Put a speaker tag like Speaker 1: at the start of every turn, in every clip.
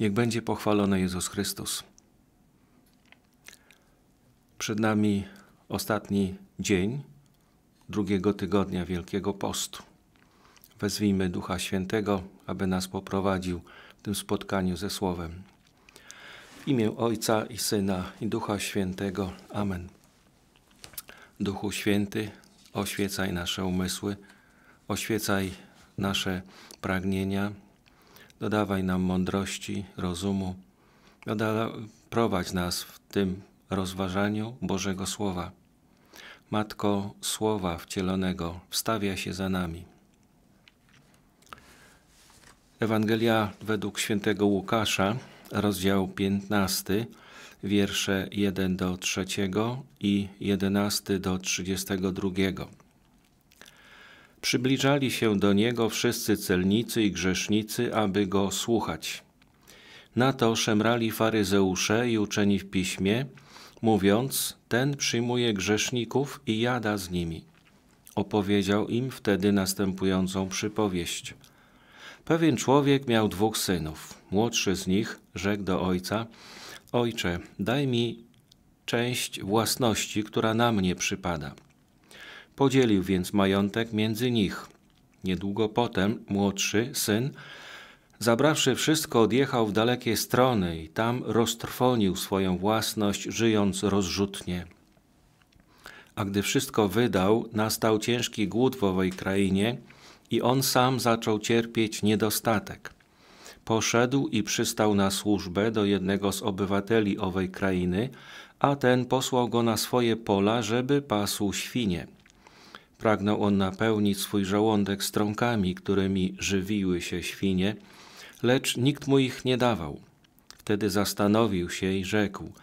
Speaker 1: Niech będzie pochwalony Jezus Chrystus. Przed nami ostatni dzień drugiego tygodnia Wielkiego Postu. Wezwijmy Ducha Świętego, aby nas poprowadził w tym spotkaniu ze Słowem. W imię Ojca i Syna i Ducha Świętego. Amen. Duchu Święty, oświecaj nasze umysły, oświecaj nasze pragnienia, dodawaj nam mądrości, rozumu, prowadź nas w tym rozważaniu Bożego Słowa. Matko Słowa Wcielonego wstawia się za nami. Ewangelia według świętego Łukasza, rozdział 15, wiersze 1 do 3 i 11 do 32. Przybliżali się do niego wszyscy celnicy i grzesznicy, aby go słuchać. Na to szemrali faryzeusze i uczeni w piśmie, mówiąc: Ten przyjmuje grzeszników i jada z nimi. Opowiedział im wtedy następującą przypowieść. Pewien człowiek miał dwóch synów. Młodszy z nich rzekł do ojca: Ojcze, daj mi część własności, która na mnie przypada. Podzielił więc majątek między nich. Niedługo potem młodszy syn, zabrawszy wszystko, odjechał w dalekie strony i tam roztrwonił swoją własność, żyjąc rozrzutnie. A gdy wszystko wydał, nastał ciężki głód w owej krainie i on sam zaczął cierpieć niedostatek. Poszedł i przystał na służbę do jednego z obywateli owej krainy, a ten posłał go na swoje pola, żeby pasł świnie. Pragnął on napełnić swój żołądek strąkami, którymi żywiły się świnie, lecz nikt mu ich nie dawał. Wtedy zastanowił się i rzekł –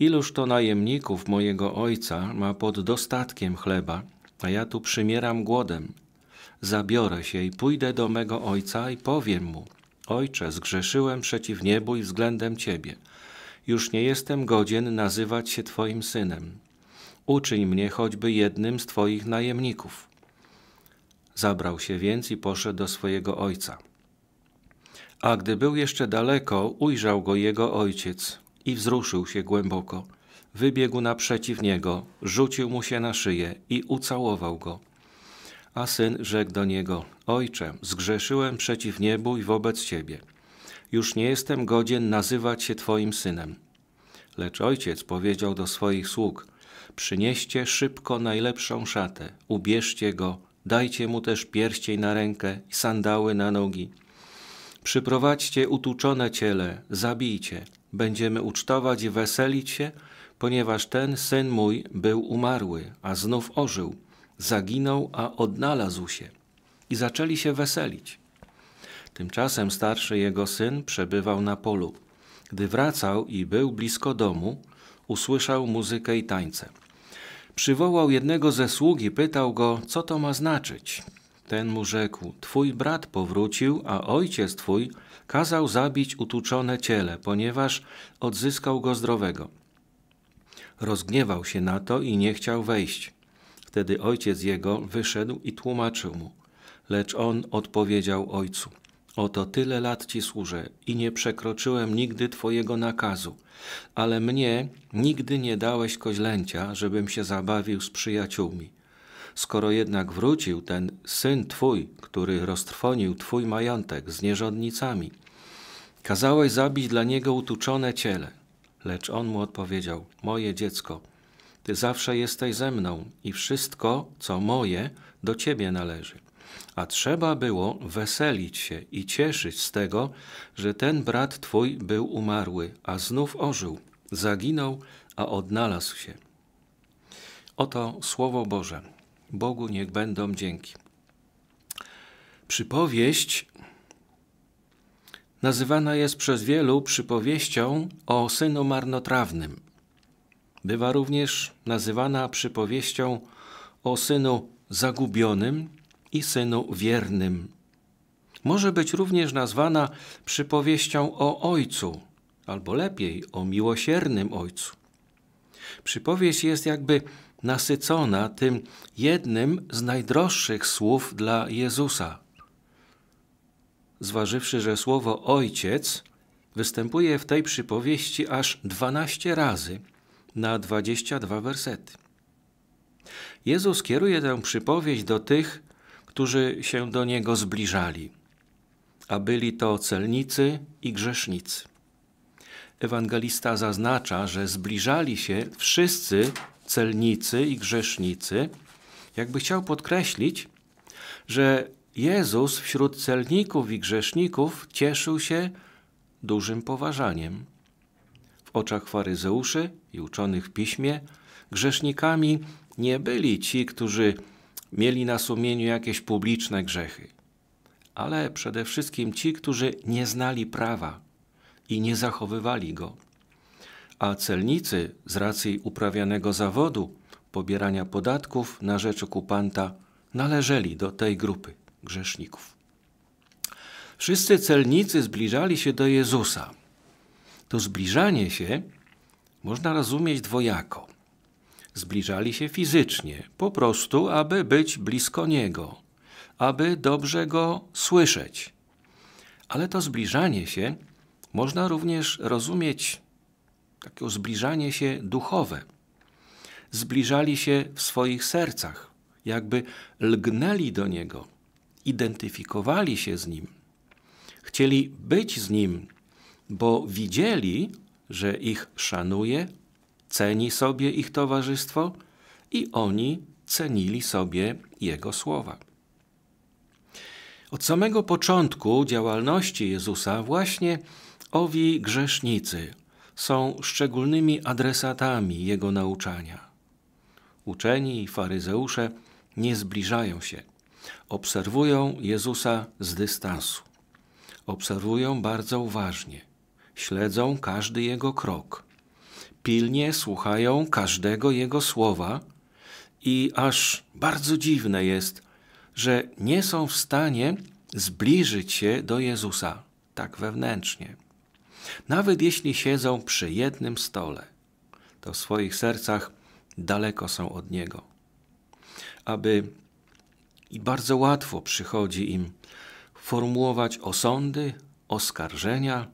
Speaker 1: Iluż to najemników mojego ojca ma pod dostatkiem chleba, a ja tu przymieram głodem. Zabiorę się i pójdę do mego ojca i powiem mu: Ojcze, zgrzeszyłem przeciw niebu i względem ciebie. Już nie jestem godzien nazywać się twoim synem uczyń mnie choćby jednym z Twoich najemników. Zabrał się więc i poszedł do swojego ojca. A gdy był jeszcze daleko, ujrzał go jego ojciec i wzruszył się głęboko. Wybiegł naprzeciw niego, rzucił mu się na szyję i ucałował go. A syn rzekł do niego: Ojcze, zgrzeszyłem przeciw niebu i wobec ciebie. Już nie jestem godzien nazywać się twoim synem. Lecz ojciec powiedział do swoich sług: Przynieście szybko najlepszą szatę, ubierzcie go, dajcie mu też pierścień na rękę i sandały na nogi. Przyprowadźcie utuczone ciele, zabijcie. Będziemy ucztować i weselić się, ponieważ ten syn mój był umarły, a znów ożył. Zaginął, a odnalazł się. I zaczęli się weselić. Tymczasem starszy jego syn przebywał na polu. Gdy wracał i był blisko domu, usłyszał muzykę i tańce. Przywołał jednego ze sługi, pytał go, co to ma znaczyć. Ten mu rzekł, twój brat powrócił, a ojciec twój kazał zabić utuczone ciele, ponieważ odzyskał go zdrowego. Rozgniewał się na to i nie chciał wejść. Wtedy ojciec jego wyszedł i tłumaczył mu, lecz on odpowiedział ojcu – Oto tyle lat Ci służę i nie przekroczyłem nigdy Twojego nakazu, ale mnie nigdy nie dałeś koźlęcia, żebym się zabawił z przyjaciółmi. Skoro jednak wrócił ten syn Twój, który roztrwonił Twój majątek z nierządnicami, kazałeś zabić dla niego utuczone ciele. Lecz on mu odpowiedział, moje dziecko, Ty zawsze jesteś ze mną i wszystko, co moje, do Ciebie należy a trzeba było weselić się i cieszyć z tego, że ten brat twój był umarły, a znów ożył, zaginął, a odnalazł się. Oto Słowo Boże. Bogu niech będą dzięki. Przypowieść nazywana jest przez wielu przypowieścią o synu marnotrawnym. Bywa również nazywana przypowieścią o synu zagubionym i synu wiernym. Może być również nazwana przypowieścią o ojcu, albo lepiej o miłosiernym ojcu. Przypowieść jest jakby nasycona tym jednym z najdroższych słów dla Jezusa. Zważywszy, że słowo ojciec występuje w tej przypowieści aż 12 razy na 22 wersety. Jezus kieruje tę przypowieść do tych, którzy się do Niego zbliżali, a byli to celnicy i grzesznicy. Ewangelista zaznacza, że zbliżali się wszyscy celnicy i grzesznicy, jakby chciał podkreślić, że Jezus wśród celników i grzeszników cieszył się dużym poważaniem. W oczach faryzeuszy i uczonych w piśmie grzesznikami nie byli ci, którzy mieli na sumieniu jakieś publiczne grzechy, ale przede wszystkim ci, którzy nie znali prawa i nie zachowywali go. A celnicy z racji uprawianego zawodu, pobierania podatków na rzecz okupanta, należeli do tej grupy grzeszników. Wszyscy celnicy zbliżali się do Jezusa. To zbliżanie się można rozumieć dwojako. Zbliżali się fizycznie, po prostu, aby być blisko Niego, aby dobrze Go słyszeć. Ale to zbliżanie się można również rozumieć takie zbliżanie się duchowe. Zbliżali się w swoich sercach, jakby lgnęli do Niego, identyfikowali się z Nim. Chcieli być z Nim, bo widzieli, że ich szanuje, ceni sobie ich towarzystwo i oni cenili sobie Jego słowa. Od samego początku działalności Jezusa właśnie owi grzesznicy są szczególnymi adresatami Jego nauczania. Uczeni i faryzeusze nie zbliżają się. Obserwują Jezusa z dystansu. Obserwują bardzo uważnie. Śledzą każdy Jego krok pilnie słuchają każdego jego słowa i aż bardzo dziwne jest, że nie są w stanie zbliżyć się do Jezusa tak wewnętrznie. Nawet jeśli siedzą przy jednym stole, to w swoich sercach daleko są od Niego. Aby i bardzo łatwo przychodzi im formułować osądy, oskarżenia,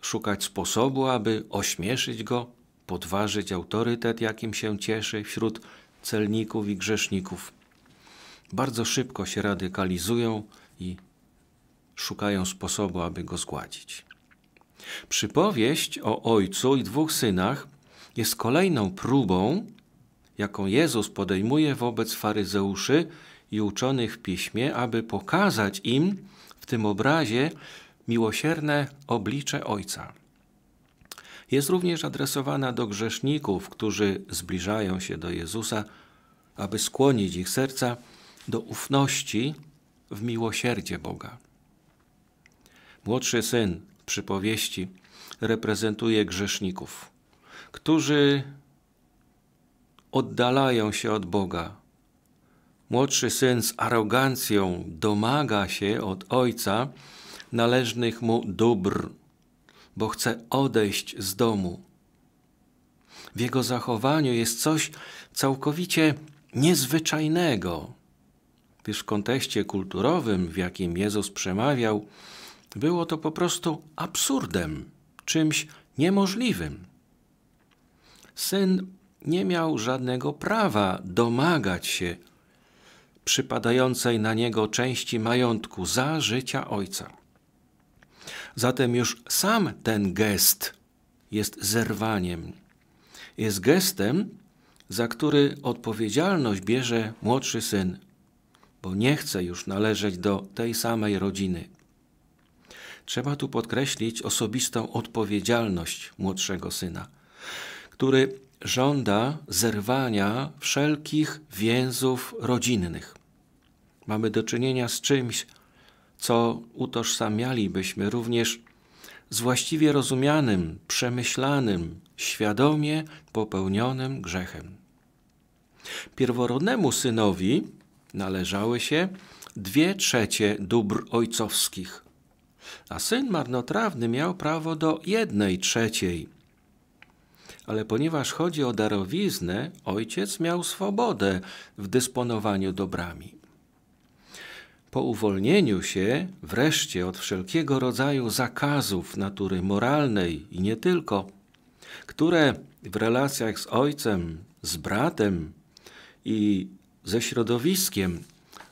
Speaker 1: szukać sposobu, aby ośmieszyć Go, podważyć autorytet, jakim się cieszy wśród celników i grzeszników. Bardzo szybko się radykalizują i szukają sposobu, aby go zgładzić. Przypowieść o ojcu i dwóch synach jest kolejną próbą, jaką Jezus podejmuje wobec faryzeuszy i uczonych w piśmie, aby pokazać im w tym obrazie miłosierne oblicze ojca jest również adresowana do grzeszników, którzy zbliżają się do Jezusa, aby skłonić ich serca do ufności w miłosierdzie Boga. Młodszy syn przypowieści reprezentuje grzeszników, którzy oddalają się od Boga. Młodszy syn z arogancją domaga się od ojca należnych mu dóbr bo chce odejść z domu. W jego zachowaniu jest coś całkowicie niezwyczajnego, gdyż w kontekście kulturowym, w jakim Jezus przemawiał, było to po prostu absurdem, czymś niemożliwym. Syn nie miał żadnego prawa domagać się przypadającej na niego części majątku za życia ojca. Zatem już sam ten gest jest zerwaniem. Jest gestem, za który odpowiedzialność bierze młodszy syn, bo nie chce już należeć do tej samej rodziny. Trzeba tu podkreślić osobistą odpowiedzialność młodszego syna, który żąda zerwania wszelkich więzów rodzinnych. Mamy do czynienia z czymś, co utożsamialibyśmy również z właściwie rozumianym, przemyślanym, świadomie popełnionym grzechem. Pierworodnemu synowi należały się dwie trzecie dóbr ojcowskich, a syn marnotrawny miał prawo do jednej trzeciej. Ale ponieważ chodzi o darowiznę, ojciec miał swobodę w dysponowaniu dobrami. Po uwolnieniu się wreszcie od wszelkiego rodzaju zakazów natury moralnej i nie tylko, które w relacjach z ojcem, z bratem i ze środowiskiem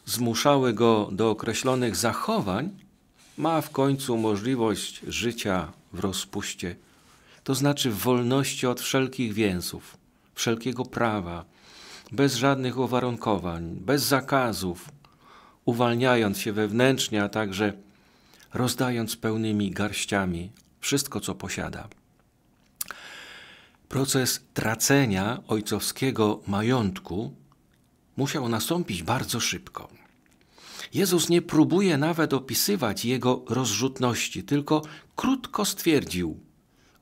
Speaker 1: zmuszały go do określonych zachowań, ma w końcu możliwość życia w rozpuście, to znaczy w wolności od wszelkich więzów, wszelkiego prawa, bez żadnych uwarunkowań, bez zakazów, uwalniając się wewnętrznie, a także rozdając pełnymi garściami wszystko, co posiada. Proces tracenia ojcowskiego majątku musiał nastąpić bardzo szybko. Jezus nie próbuje nawet opisywać jego rozrzutności, tylko krótko stwierdził: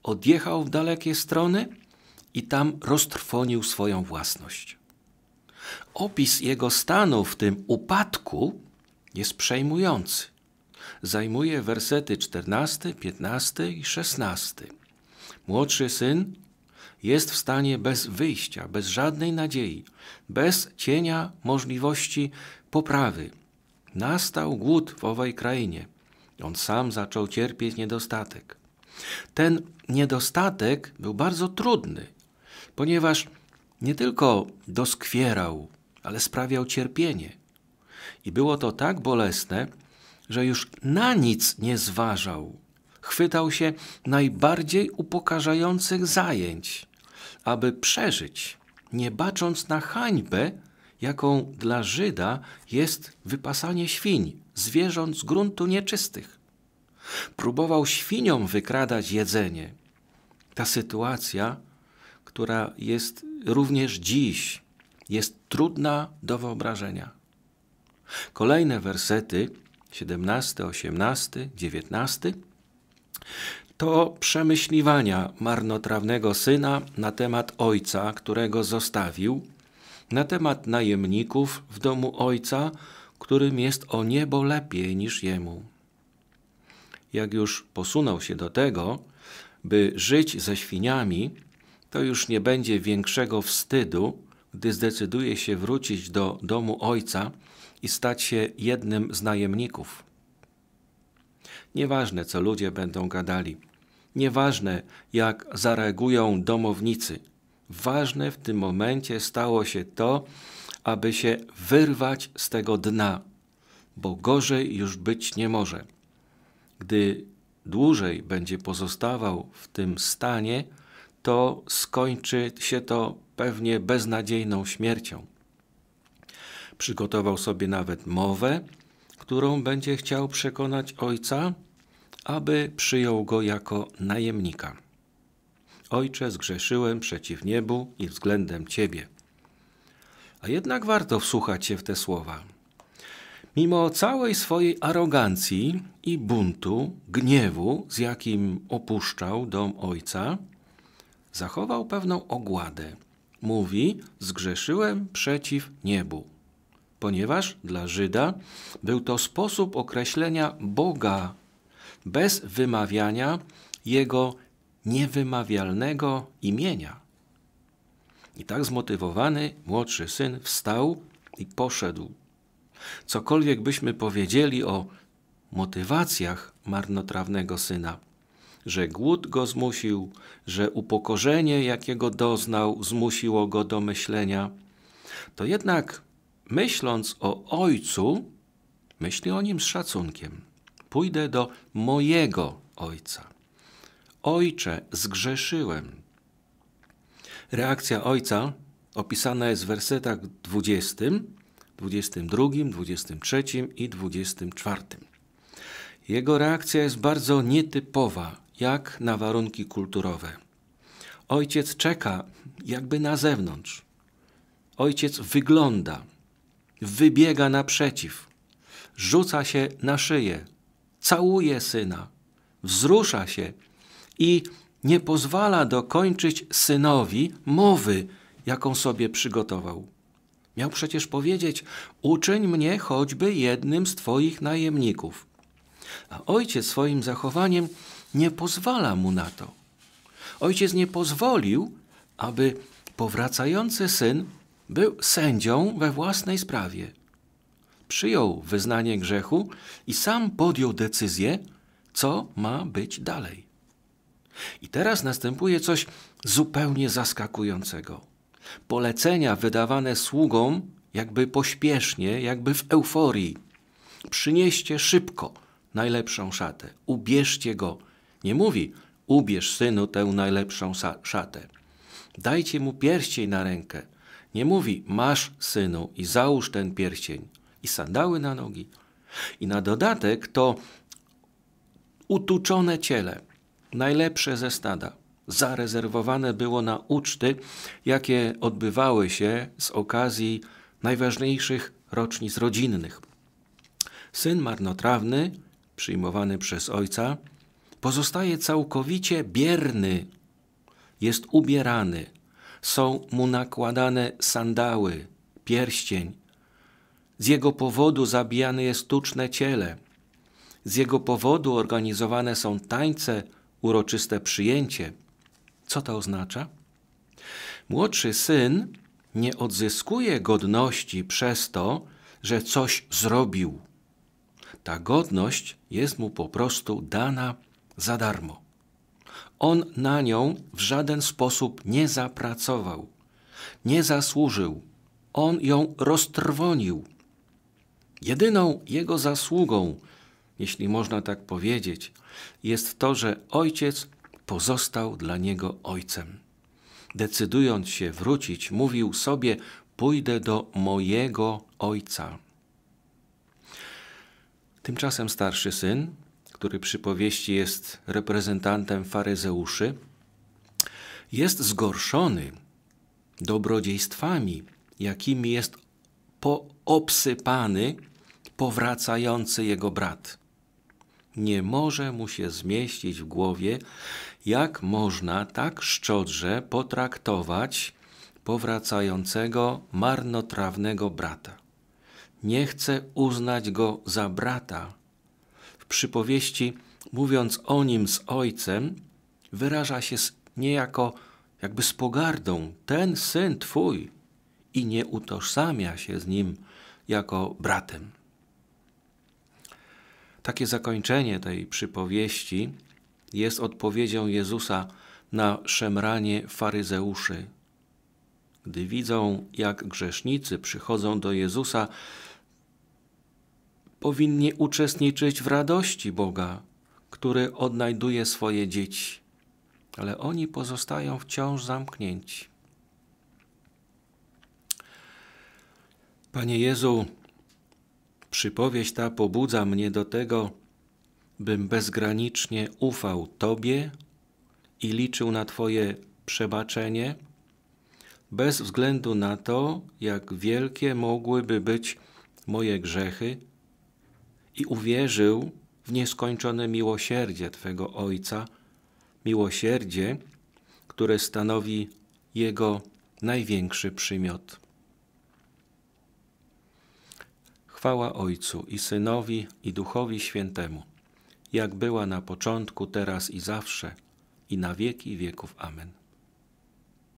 Speaker 1: Odjechał w dalekie strony i tam roztrwonił swoją własność. Opis jego stanu w tym upadku jest przejmujący. Zajmuje wersety 14, 15 i 16. Młodszy syn jest w stanie bez wyjścia, bez żadnej nadziei, bez cienia możliwości poprawy. Nastał głód w owej krainie. On sam zaczął cierpieć niedostatek. Ten niedostatek był bardzo trudny, ponieważ nie tylko doskwierał, ale sprawiał cierpienie. I było to tak bolesne, że już na nic nie zważał. Chwytał się najbardziej upokarzających zajęć, aby przeżyć, nie bacząc na hańbę, jaką dla Żyda jest wypasanie świń, zwierząt z gruntu nieczystych. Próbował świniom wykradać jedzenie. Ta sytuacja, która jest również dziś jest trudna do wyobrażenia. Kolejne wersety 17, 18, 19 to przemyśliwania marnotrawnego syna na temat ojca, którego zostawił, na temat najemników w domu ojca, którym jest o niebo lepiej niż jemu. Jak już posunął się do tego, by żyć ze świniami, to już nie będzie większego wstydu, gdy zdecyduje się wrócić do domu ojca i stać się jednym z najemników. Nieważne, co ludzie będą gadali, nieważne, jak zareagują domownicy, ważne w tym momencie stało się to, aby się wyrwać z tego dna, bo gorzej już być nie może. Gdy dłużej będzie pozostawał w tym stanie, to skończy się to pewnie beznadziejną śmiercią. Przygotował sobie nawet mowę, którą będzie chciał przekonać ojca, aby przyjął go jako najemnika. Ojcze, zgrzeszyłem przeciw niebu i względem Ciebie. A jednak warto wsłuchać się w te słowa. Mimo całej swojej arogancji i buntu, gniewu, z jakim opuszczał dom ojca, zachował pewną ogładę. Mówi: Zgrzeszyłem przeciw niebu. Ponieważ dla Żyda był to sposób określenia Boga bez wymawiania jego niewymawialnego imienia. I tak zmotywowany młodszy syn wstał i poszedł. Cokolwiek byśmy powiedzieli o motywacjach marnotrawnego syna, że głód go zmusił, że upokorzenie, jakiego doznał, zmusiło go do myślenia, to jednak myśląc o ojcu, myśli o nim z szacunkiem. Pójdę do mojego ojca. Ojcze, zgrzeszyłem. Reakcja ojca opisana jest w wersetach 20, 22, 23 i 24. Jego reakcja jest bardzo nietypowa jak na warunki kulturowe. Ojciec czeka jakby na zewnątrz. Ojciec wygląda, wybiega naprzeciw, rzuca się na szyję, całuje syna, wzrusza się i nie pozwala dokończyć synowi mowy, jaką sobie przygotował. Miał przecież powiedzieć: Uczyń mnie choćby jednym z Twoich najemników. A ojciec swoim zachowaniem nie pozwala mu na to. Ojciec nie pozwolił, aby powracający syn był sędzią we własnej sprawie. Przyjął wyznanie grzechu i sam podjął decyzję, co ma być dalej. I teraz następuje coś zupełnie zaskakującego. Polecenia wydawane sługom jakby pośpiesznie, jakby w euforii. Przynieście szybko najlepszą szatę, ubierzcie go, nie mówi, ubierz synu tę najlepszą szatę. Dajcie mu pierścień na rękę. Nie mówi, masz synu i załóż ten pierścień i sandały na nogi. I na dodatek to utuczone ciele, najlepsze ze stada, zarezerwowane było na uczty, jakie odbywały się z okazji najważniejszych rocznic rodzinnych. Syn marnotrawny, przyjmowany przez ojca, Pozostaje całkowicie bierny, jest ubierany, są mu nakładane sandały, pierścień. Z jego powodu zabijane jest tuczne ciele. Z jego powodu organizowane są tańce, uroczyste przyjęcie. Co to oznacza? Młodszy syn nie odzyskuje godności przez to, że coś zrobił. Ta godność jest mu po prostu dana za darmo. On na nią w żaden sposób nie zapracował, nie zasłużył. On ją roztrwonił. Jedyną jego zasługą, jeśli można tak powiedzieć, jest to, że ojciec pozostał dla niego ojcem. Decydując się wrócić, mówił sobie: Pójdę do mojego ojca. Tymczasem starszy syn, który przy powieści jest reprezentantem faryzeuszy, jest zgorszony dobrodziejstwami, jakimi jest poobsypany powracający jego brat. Nie może mu się zmieścić w głowie, jak można tak szczodrze potraktować powracającego marnotrawnego brata. Nie chce uznać go za brata, przypowieści, mówiąc o nim z ojcem, wyraża się niejako jakby z pogardą: Ten syn twój i nie utożsamia się z nim jako bratem. Takie zakończenie tej przypowieści jest odpowiedzią Jezusa na szemranie faryzeuszy. Gdy widzą, jak grzesznicy przychodzą do Jezusa powinni uczestniczyć w radości Boga, który odnajduje swoje dzieci, ale oni pozostają wciąż zamknięci. Panie Jezu, przypowieść ta pobudza mnie do tego, bym bezgranicznie ufał Tobie i liczył na Twoje przebaczenie, bez względu na to, jak wielkie mogłyby być moje grzechy i uwierzył w nieskończone miłosierdzie Twego Ojca, miłosierdzie, które stanowi Jego największy przymiot. Chwała Ojcu i Synowi i Duchowi Świętemu, jak była na początku, teraz i zawsze, i na wieki wieków. Amen.